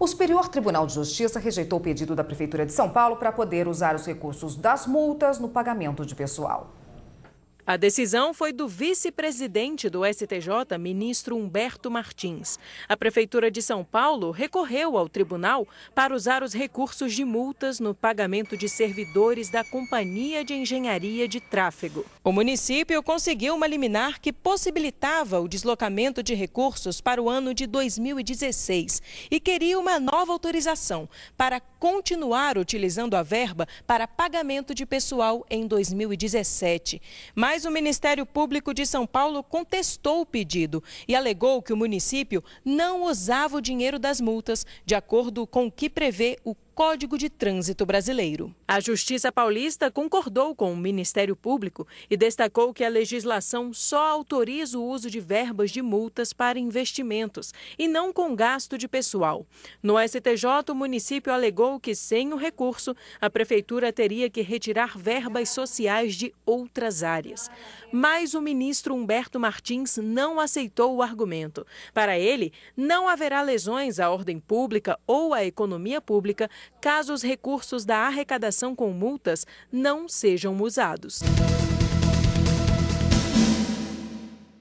O Superior Tribunal de Justiça rejeitou o pedido da Prefeitura de São Paulo para poder usar os recursos das multas no pagamento de pessoal. A decisão foi do vice-presidente do STJ, ministro Humberto Martins. A Prefeitura de São Paulo recorreu ao tribunal para usar os recursos de multas no pagamento de servidores da Companhia de Engenharia de Tráfego. O município conseguiu uma liminar que possibilitava o deslocamento de recursos para o ano de 2016 e queria uma nova autorização para continuar utilizando a verba para pagamento de pessoal em 2017. Mas mas o Ministério Público de São Paulo contestou o pedido e alegou que o município não usava o dinheiro das multas, de acordo com o que prevê o Código de Trânsito Brasileiro. A Justiça Paulista concordou com o Ministério Público e destacou que a legislação só autoriza o uso de verbas de multas para investimentos e não com gasto de pessoal. No STJ, o município alegou que, sem o recurso, a prefeitura teria que retirar verbas sociais de outras áreas. Mas o ministro Humberto Martins não aceitou o argumento. Para ele, não haverá lesões à ordem pública ou à economia pública caso os recursos da arrecadação com multas não sejam usados.